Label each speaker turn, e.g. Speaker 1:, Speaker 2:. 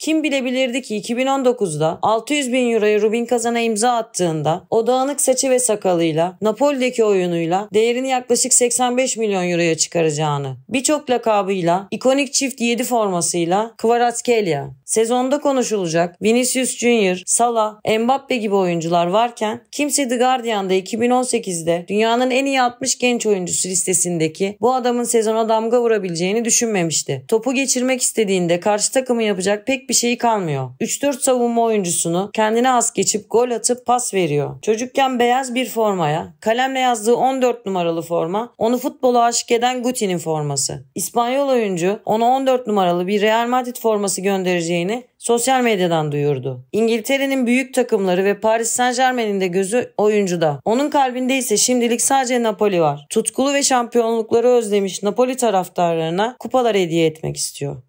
Speaker 1: Kim bilebilirdi ki 2019'da 600 bin euroyu Rubin Kazan'a imza attığında o dağınık saçı ve sakalıyla Napoli'deki oyunuyla değerini yaklaşık 85 milyon euroya çıkaracağını. Birçok lakabıyla, ikonik çift 7 formasıyla Kvaratskhelia. Sezonda konuşulacak Vinicius Junior, Salah, Mbappe gibi oyuncular varken kimse The Guardian'da 2018'de dünyanın en iyi 60 genç oyuncusu listesindeki bu adamın sezona damga vurabileceğini düşünmemişti. Topu geçirmek istediğinde karşı takımı yapacak pek bir şey kalmıyor. 3-4 savunma oyuncusunu kendine az geçip gol atıp pas veriyor. Çocukken beyaz bir formaya, kalemle yazdığı 14 numaralı forma, onu futbola aşık eden Guti'nin forması. İspanyol oyuncu ona 14 numaralı bir Real Madrid forması göndereceğini sosyal medyadan duyurdu. İngiltere'nin büyük takımları ve Paris Saint Germain'in de gözü oyuncuda. Onun kalbinde ise şimdilik sadece Napoli var. Tutkulu ve şampiyonlukları özlemiş Napoli taraftarlarına kupalar hediye etmek istiyor.